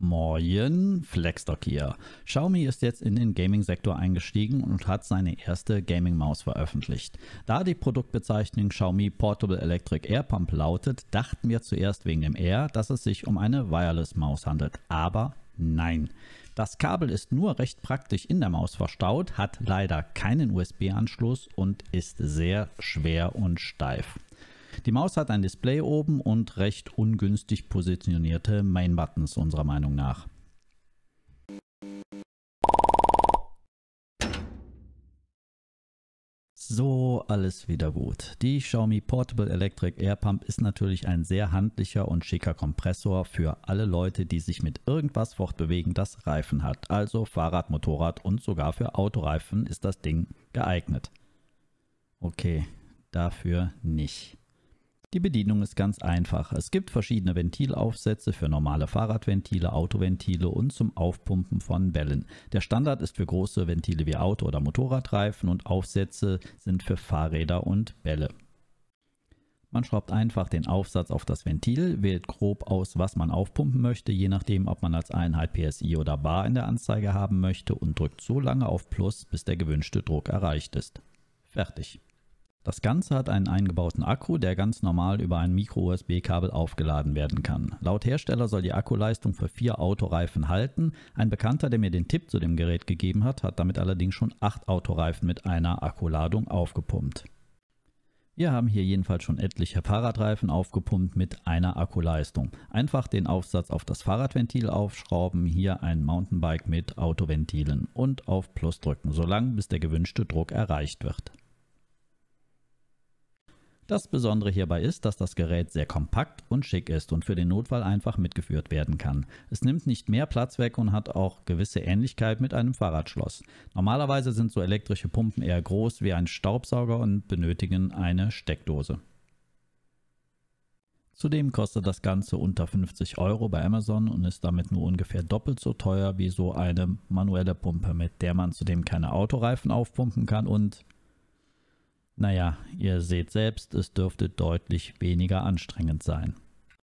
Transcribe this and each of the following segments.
Moin, Flexdoc hier. Xiaomi ist jetzt in den Gaming-Sektor eingestiegen und hat seine erste Gaming-Maus veröffentlicht. Da die Produktbezeichnung Xiaomi Portable Electric Air Pump lautet, dachten wir zuerst wegen dem Air, dass es sich um eine Wireless-Maus handelt. Aber nein. Das Kabel ist nur recht praktisch in der Maus verstaut, hat leider keinen USB-Anschluss und ist sehr schwer und steif. Die Maus hat ein Display oben und recht ungünstig positionierte Main-Buttons unserer Meinung nach. So, alles wieder gut. Die Xiaomi Portable Electric Air Pump ist natürlich ein sehr handlicher und schicker Kompressor für alle Leute, die sich mit irgendwas fortbewegen, das Reifen hat. Also Fahrrad, Motorrad und sogar für Autoreifen ist das Ding geeignet. Okay, dafür nicht. Die Bedienung ist ganz einfach. Es gibt verschiedene Ventilaufsätze für normale Fahrradventile, Autoventile und zum Aufpumpen von Wellen. Der Standard ist für große Ventile wie Auto- oder Motorradreifen und Aufsätze sind für Fahrräder und Bälle. Man schraubt einfach den Aufsatz auf das Ventil, wählt grob aus, was man aufpumpen möchte, je nachdem, ob man als Einheit PSI oder Bar in der Anzeige haben möchte und drückt so lange auf Plus, bis der gewünschte Druck erreicht ist. Fertig. Das Ganze hat einen eingebauten Akku, der ganz normal über ein Micro-USB-Kabel aufgeladen werden kann. Laut Hersteller soll die Akkuleistung für vier Autoreifen halten. Ein Bekannter, der mir den Tipp zu dem Gerät gegeben hat, hat damit allerdings schon acht Autoreifen mit einer Akkuladung aufgepumpt. Wir haben hier jedenfalls schon etliche Fahrradreifen aufgepumpt mit einer Akkuleistung. Einfach den Aufsatz auf das Fahrradventil aufschrauben, hier ein Mountainbike mit Autoventilen und auf Plus drücken, solange bis der gewünschte Druck erreicht wird. Das Besondere hierbei ist, dass das Gerät sehr kompakt und schick ist und für den Notfall einfach mitgeführt werden kann. Es nimmt nicht mehr Platz weg und hat auch gewisse Ähnlichkeit mit einem Fahrradschloss. Normalerweise sind so elektrische Pumpen eher groß wie ein Staubsauger und benötigen eine Steckdose. Zudem kostet das Ganze unter 50 Euro bei Amazon und ist damit nur ungefähr doppelt so teuer wie so eine manuelle Pumpe, mit der man zudem keine Autoreifen aufpumpen kann und naja, ihr seht selbst, es dürfte deutlich weniger anstrengend sein.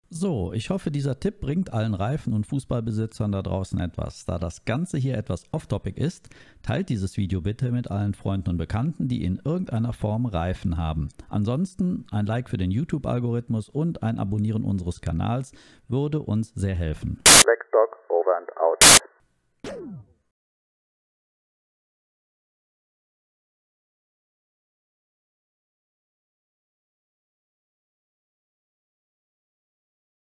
So, ich hoffe, dieser Tipp bringt allen Reifen- und Fußballbesitzern da draußen etwas. Da das Ganze hier etwas off-topic ist, teilt dieses Video bitte mit allen Freunden und Bekannten, die in irgendeiner Form Reifen haben. Ansonsten ein Like für den YouTube-Algorithmus und ein Abonnieren unseres Kanals würde uns sehr helfen.